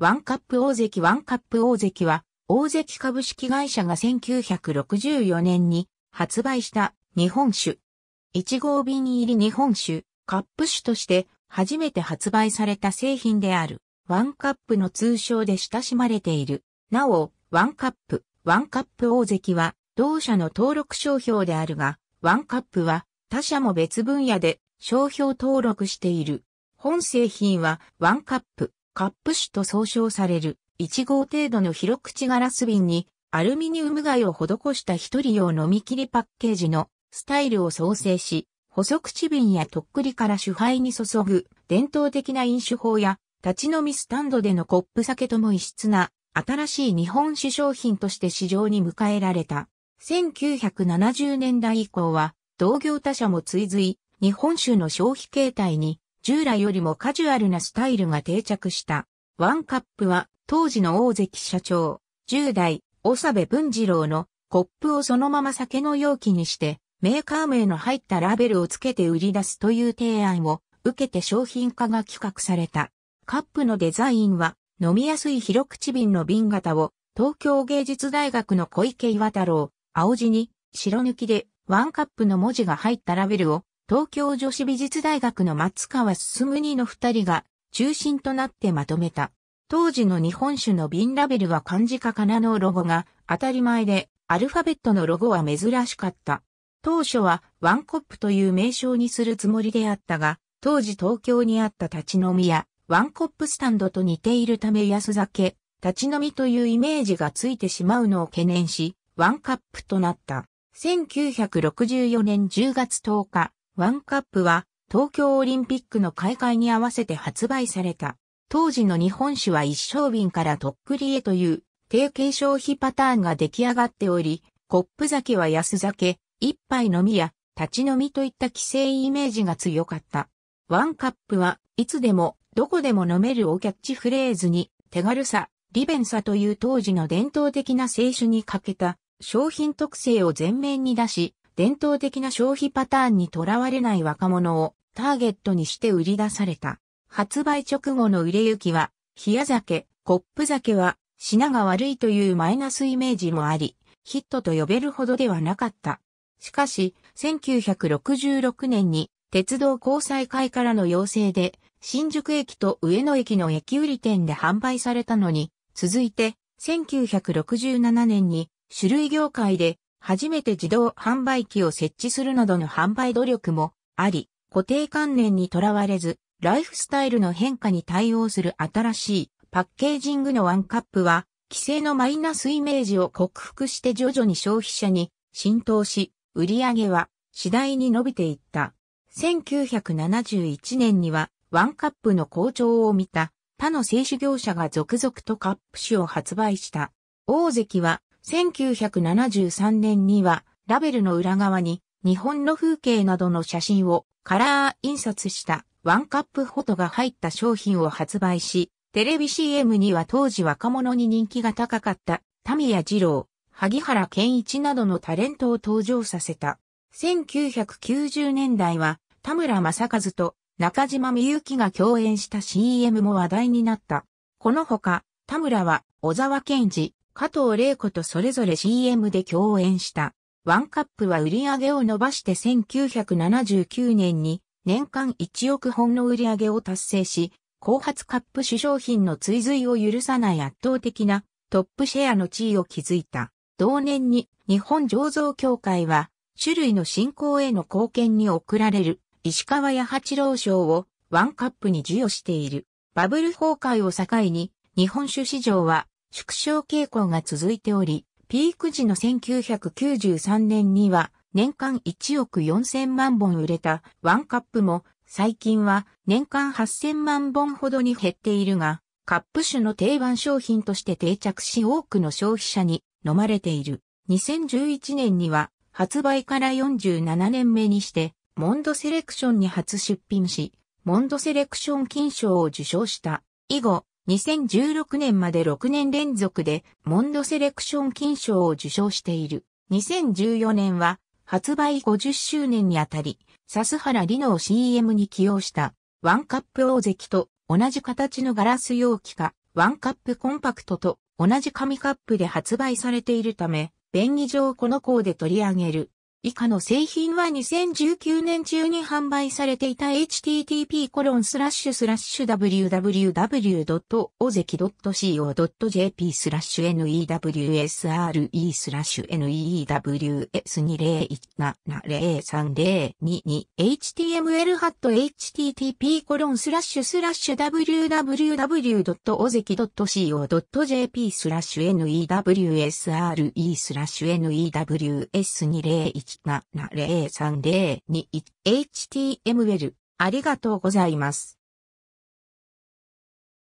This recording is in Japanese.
ワンカップ大関ワンカップ大関は、大関株式会社が1964年に発売した日本酒。1号瓶入り日本酒、カップ酒として初めて発売された製品である。ワンカップの通称で親しまれている。なお、ワンカップ、ワンカップ大関は、同社の登録商標であるが、ワンカップは他社も別分野で商標登録している。本製品はワンカップ、カップ酒と総称される1号程度の広口ガラス瓶にアルミニウム貝を施した一人用飲み切りパッケージのスタイルを創生し、細口瓶やとっくりから酒杯に注ぐ伝統的な飲酒法や立ち飲みスタンドでのコップ酒とも異質な新しい日本酒商品として市場に迎えられた。1970年代以降は同業他社も追随、日本酒の消費形態に従来よりもカジュアルなスタイルが定着した。ワンカップは当時の大関社長、10代、長部文次郎のコップをそのまま酒の容器にして、メーカー名の入ったラベルをつけて売り出すという提案を受けて商品化が企画された。カップのデザインは飲みやすい広口瓶の瓶型を東京芸術大学の小池岩太郎、青地に白抜きでワンカップの文字が入ったラベルを東京女子美術大学の松川進二の二人が中心となってまとめた。当時の日本酒の瓶ラベルは漢字かカナのロゴが当たり前で、アルファベットのロゴは珍しかった。当初はワンコップという名称にするつもりであったが、当時東京にあった立ち飲みやワンコップスタンドと似ているため安酒、立ち飲みというイメージがついてしまうのを懸念し、ワンカップとなった。1964年10月10日、ワンカップは東京オリンピックの開会に合わせて発売された。当時の日本酒は一升瓶からとっくりへという定型消費パターンが出来上がっており、コップ酒は安酒、一杯飲みや立ち飲みといった規制イメージが強かった。ワンカップはいつでもどこでも飲めるおキャッチフレーズに手軽さ、利便さという当時の伝統的な清酒に欠けた商品特性を前面に出し、伝統的な消費パターンにとらわれない若者をターゲットにして売り出された。発売直後の売れ行きは、冷酒、コップ酒は、品が悪いというマイナスイメージもあり、ヒットと呼べるほどではなかった。しかし、1966年に、鉄道交際会からの要請で、新宿駅と上野駅の駅売り店で販売されたのに、続いて、1967年に、種類業界で初めて自動販売機を設置するなどの販売努力もあり、固定観念にとらわれず、ライフスタイルの変化に対応する新しいパッケージングのワンカップは、規制のマイナスイメージを克服して徐々に消費者に浸透し、売り上げは次第に伸びていった。1971年には、ワンカップの好調を見た他の製酒業者が続々とカップ酒を発売した。大関は1973年には、ラベルの裏側に、日本の風景などの写真をカラー印刷したワンカップフォトが入った商品を発売し、テレビ CM には当時若者に人気が高かった、タミヤ二郎、萩原健一などのタレントを登場させた。1990年代は、田村正和と中島みゆきが共演した CM も話題になった。このほか、田村は小沢健二、加藤玲子とそれぞれ CM で共演した。ワンカップは売り上げを伸ばして1979年に年間1億本の売り上げを達成し、後発カップ主商品の追随を許さない圧倒的なトップシェアの地位を築いた。同年に日本醸造協会は種類の振興への貢献に贈られる石川や八郎賞をワンカップに授与している。バブル崩壊を境に日本酒市場は縮小傾向が続いており、ピーク時の1993年には年間1億4000万本売れたワンカップも最近は年間8000万本ほどに減っているが、カップ酒の定番商品として定着し多くの消費者に飲まれている。2011年には発売から47年目にして、モンドセレクションに初出品し、モンドセレクション金賞を受賞した。以後、2016年まで6年連続でモンドセレクション金賞を受賞している。2014年は発売50周年にあたり、笹原里の CM に起用したワンカップ大関と同じ形のガラス容器かワンカップコンパクトと同じ紙カップで発売されているため、便宜上このーで取り上げる以下の製品は2019年中に販売されていた http://www.ozeki.co.jp スラッシュ newsre スラッシュ n e w s 2 0 1 7 0 3 0 2 2 h t m l ハット http コロンスラッシュスラッシュ www.ozeki.co.jp スラッシュ newsre スラッシュ news2017 7 7 0 3 0 2 1 h t m l ありがとうございます。